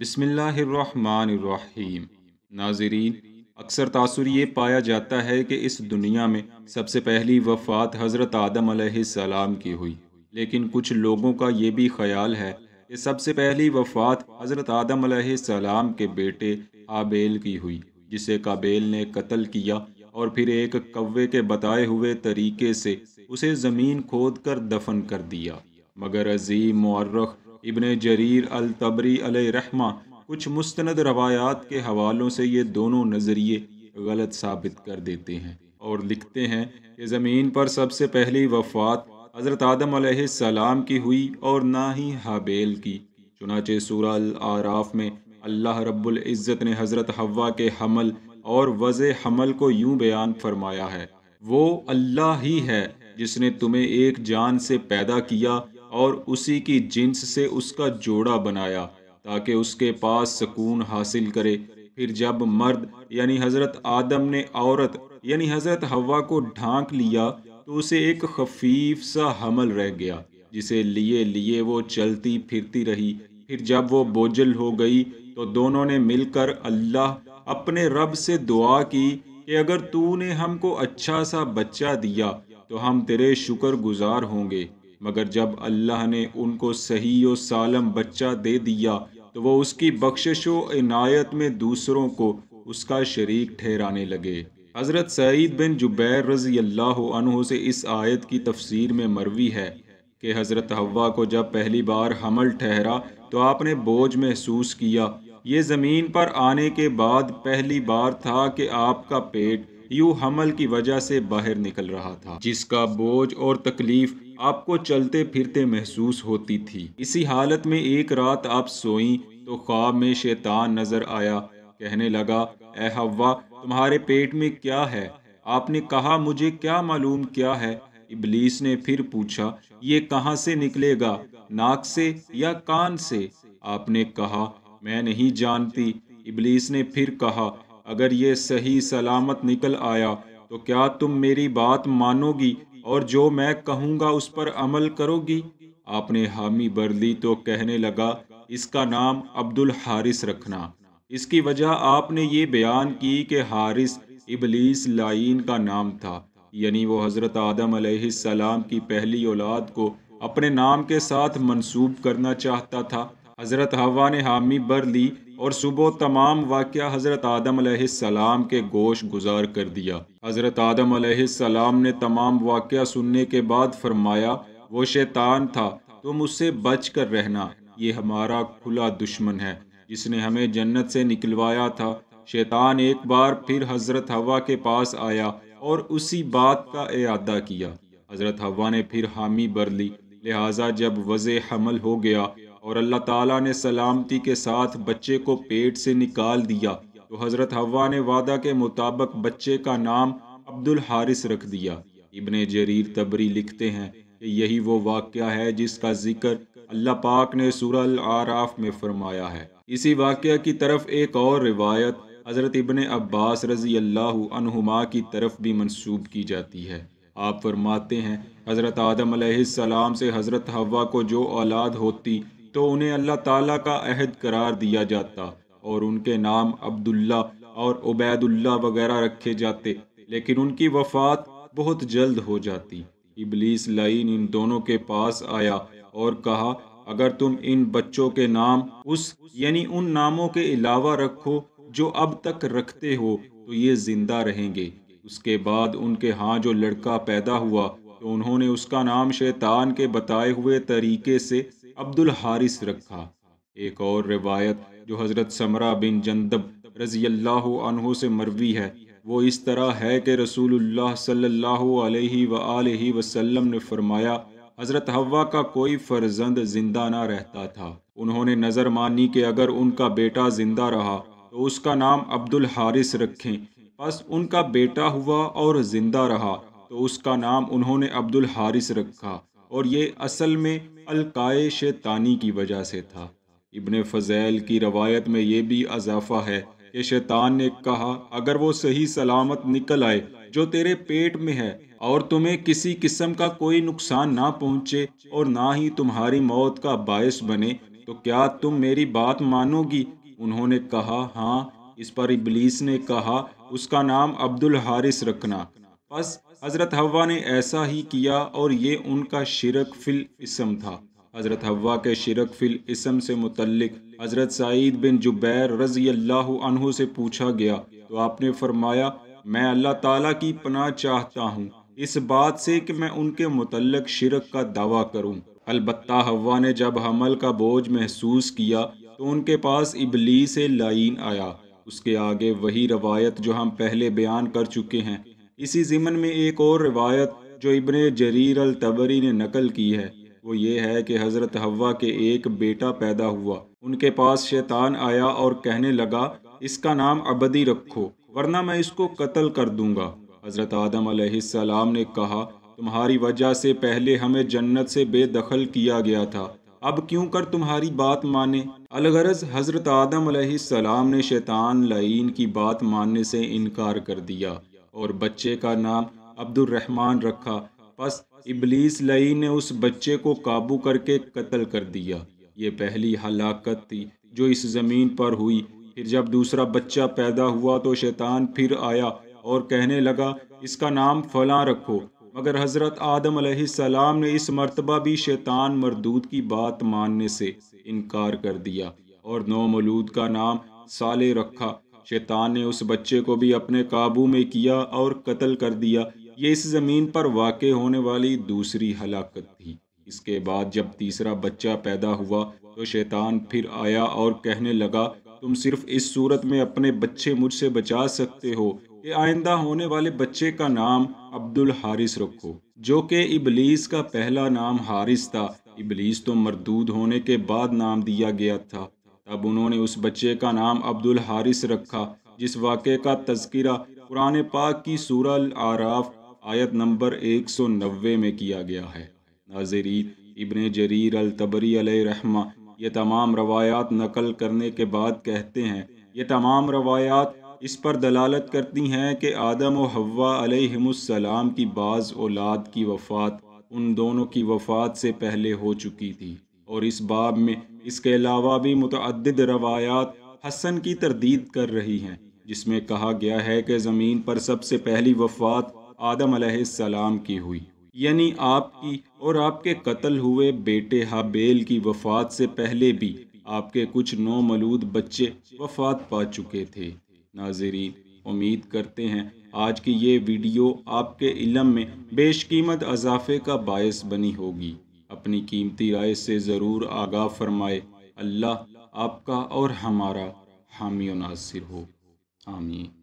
बिस्मिल्लाम नाजरीन अक्सर तासुर ये पाया जाता है कि इस दुनिया में सबसे पहली वफ़ात हज़रत आदम सलाम की हुई लेकिन कुछ लोगों का ये भी ख्याल है कि सबसे पहली वफ़ात हज़रत आदम सलाम के बेटे आबेल की हुई जिसे काबेल ने कत्ल किया और फिर एक कौवे के बताए हुए तरीके से उसे ज़मीन खोद कर दफन कर दिया मगर अजीम मर्रख इबन जरीर अल तबरी रहमा कुछ मुस्ंद रवायात के हवालों से ये दोनों नज़रिए गलत साबित कर देते हैं और लिखते हैं कि ज़मीन पर सबसे पहली वफात हज़रत आदम सलाम की हुई और ना ही हाबेल की चुनाचे सूरह आराफ में अल्लाह रब्बुल इज़्ज़त ने हज़रत हवा के हमल और वज़ हमल को यूं बयान फरमाया है वो अल्लाह ही है जिसने तुम्हें एक जान से पैदा किया और उसी की जिन्स से उसका जोड़ा बनाया ताकि उसके पास सुकून हासिल करे फिर जब मर्द यानी हज़रत आदम ने औरत यानी हज़रत हवा को ढांक लिया तो उसे एक खफीफ सा हमल रह गया जिसे लिए लिए वो चलती फिरती रही फिर जब वो बोझल हो गई तो दोनों ने मिलकर अल्लाह अपने रब से दुआ की कि अगर तूने हमको अच्छा सा बच्चा दिया तो हम तेरे शुक्र गुज़ार होंगे मगर जब अल्लाह ने उनको सही और सालम बच्चा दे दिया तो वह उसकी बख्शिश इनायत में दूसरों को उसका शरीक ठहराने लगे हज़रत सईद बिन जुबैर रज़ी अल्लाह से इस आयत की तफसीर में मरवी है कि हज़रत हवा को जब पहली बार हमल ठहरा तो आपने बोझ महसूस किया ये ज़मीन पर आने के बाद पहली बार था कि आपका पेट यू हमल की वजह से बाहर निकल रहा था जिसका बोझ और तकलीफ़ आपको चलते फिरते महसूस होती थी इसी हालत में एक रात आप सोई तो ख्वाब में शैतान नजर आया कहने लगा ए हवा तुम्हारे पेट में क्या है आपने कहा मुझे क्या मालूम क्या है इबलीस ने फिर पूछा ये कहाँ से निकलेगा नाक से या कान से आपने कहा मैं नहीं जानती इबलीस ने फिर कहा अगर ये सही सलामत निकल आया तो क्या तुम मेरी बात मानोगी और जो मैं कहूँगा उस पर अमल करोगी आपने हामी भर ली तो कहने लगा इसका नाम अब्दुल हारिस रखना इसकी वजह आपने ये बयान की कि हारिस इबलीस लाइन का नाम था यानी वो हज़रत आदम सलाम की पहली औलाद को अपने नाम के साथ मंसूब करना चाहता था हज़रत हवा ने हामी भर ली और सुबह तमाम वाक़ हज़रत आदम सलाम के गोश गुजार कर दिया हज़रत आदम सलाम ने तमाम वाक़ सुनने के बाद फरमाया वो शैतान था तुम उससे बच कर रहना ये हमारा खुला दुश्मन है जिसने हमें जन्नत से निकलवाया था शैतान एक बार फिर हज़रत हवा के पास आया और उसी बात का अदा किया हज़रत हवा ने फिर हामी भर ली लिहाजा जब वज़ हमल हो गया और अल्लाह ताला ने सलामती के साथ बच्चे को पेट से निकाल दिया तो हज़रत हवा ने वादा के मुताबिक बच्चे का नाम अब्दुल हारिस रख दिया इबन जरीर तबरी लिखते हैं कि यही वो वाक़ है जिसका जिक्र अल्लाह पाक ने सूरह आराफ में फरमाया है इसी वाक्य की तरफ एक और रिवायत हज़रत इबन अब्बास रज़ी अल्लाहुमा की तरफ भी मनसूब की जाती है आप फरमाते हैं हज़रत आदम से हज़रत हवा को जो औलाद होती तो उन्हें अल्लाह ताला का अहद करार दिया जाता और उनके नाम अब्दुल्ला और उबैदुल्ला वगैरह रखे जाते लेकिन उनकी वफात बहुत जल्द हो जाती इबलीस लाइन इन दोनों के पास आया और कहा अगर तुम इन बच्चों के नाम उस यानी उन नामों के अलावा रखो जो अब तक रखते हो तो ये ज़िंदा रहेंगे उसके बाद उनके हाँ जो लड़का पैदा हुआ तो उन्होंने उसका नाम शैतान के बताए हुए तरीके से अब्दुल हारिस रखा एक और रिवायत जो हज़रत समरा बिन जंदब रज़ी अल्लाह से मरवी है वो इस तरह है कि रसूलुल्लाह सल्लल्लाहु अलैहि वसल्लम वसल्लम ने फरमाया हज़रत हवा का कोई फर्जंद जिंदा ना रहता था उन्होंने नज़र मानी कि अगर उनका बेटा जिंदा रहा तो उसका नाम अब्दुल हारिस रखें बस उनका बेटा हुआ और जिंदा रहा तो उसका नाम उन्होंने अब्दुल हारिस रखा और ये असल में अलकाए शैतानी की वजह से था इबन फजैल की रवायत में ये भी अजाफा है कि शैतान ने कहा अगर वो सही सलामत निकल आए जो तेरे पेट में है और तुम्हें किसी किस्म का कोई नुकसान ना पहुंचे और ना ही तुम्हारी मौत का बायस बने तो क्या तुम मेरी बात मानोगी उन्होंने कहा हाँ इस पर इबलीस ने कहा उसका नाम अब्दुल हारिस रखना बस हज़रत हवा ने ऐसा ही किया और ये उनका शिरक फिल इसम था हज़रत हवा के शिरक फिल इसम से मुतलक हज़रत सईद बिन जुबैर रज़ी अल्लाह से पूछा गया तो आपने फरमाया मैं अल्लाह ताला की पनाह चाहता हूँ इस बात से कि मैं उनके मुतलक शिरक का दावा करूँ अलबत् हवा ने जब हमल का बोझ महसूस किया तो उनके पास इबली से लाइन आया उसके आगे वही रवायत जो हम पहले बयान कर चुके हैं इसी ज़िमन में एक और रिवायत जो इबन जरीर अल तबरी ने नकल की है वो ये है कि हज़रत हवा के एक बेटा पैदा हुआ उनके पास शैतान आया और कहने लगा इसका नाम अबदी रखो वरना मैं इसको कत्ल कर दूंगा हज़रत आदम सलाम ने कहा तुम्हारी वजह से पहले हमें जन्नत से बेदखल किया गया था अब क्यों कर तुम्हारी बात माने अलगरज हज़रत आदम सलाम ने शैतान लईन की बात मानने से इनकार कर दिया और बच्चे का नाम अब्दुल रहमान रखा बस इबलीस लई ने उस बच्चे को काबू करके कत्ल कर दिया ये पहली हलाकत थी जो इस ज़मीन पर हुई फिर जब दूसरा बच्चा पैदा हुआ तो शैतान फिर आया और कहने लगा इसका नाम फला रखो मगर हज़रत आदम सलाम ने इस मरतबा भी शैतान मरदूद की बात मानने से इनकार कर दिया और नौ मलूद का नाम साले रखा शैतान ने उस बच्चे को भी अपने काबू में किया और कत्ल कर दिया ये इस ज़मीन पर वाक़ होने वाली दूसरी हलाकत थी इसके बाद जब तीसरा बच्चा पैदा हुआ तो शैतान फिर आया और कहने लगा तुम सिर्फ इस सूरत में अपने बच्चे मुझसे बचा सकते हो कि आइंदा होने वाले बच्चे का नाम अब्दुल हारिस रखो जो कि इबलीस का पहला नाम हारिस था इबलीस तो मरदूद होने के बाद नाम दिया गया था तब उन्होंने उस बच्चे का नाम अब्दुल हारिस रखा जिस वाक़े का तस्करा कुरान पाक की सूरल आराफ आयत नंबर एक सौ नबे में किया गया है नाजरी इबन जरीर अलतबरी रहमा ये तमाम रवायात नकल करने के बाद कहते हैं ये तमाम रवायात इस पर दलालत करती हैं कि आदम व हवा अलैहिमुस्सलाम की बाज़ औलाद की वफ़ात उन दोनों की वफ़ात से पहले हो चुकी थी और इस बाब में इसके अलावा भी मतद रवायात हसन की तरदीद कर रही हैं जिसमें कहा गया है कि ज़मीन पर सबसे पहली वफात आदम सलाम की हुई यानी आपकी और आपके कत्ल हुए बेटे हाबेल की वफात से पहले भी आपके कुछ मलूद बच्चे वफात पा चुके थे नाजरीन उम्मीद करते हैं आज की ये वीडियो आपके इलम में बेशकीमत अजाफे का बायस बनी होगी अपनी कीमती राय से ज़रूर आगाह फरमाए अल्लाह आपका और हमारा हामी नासिर हो आमीन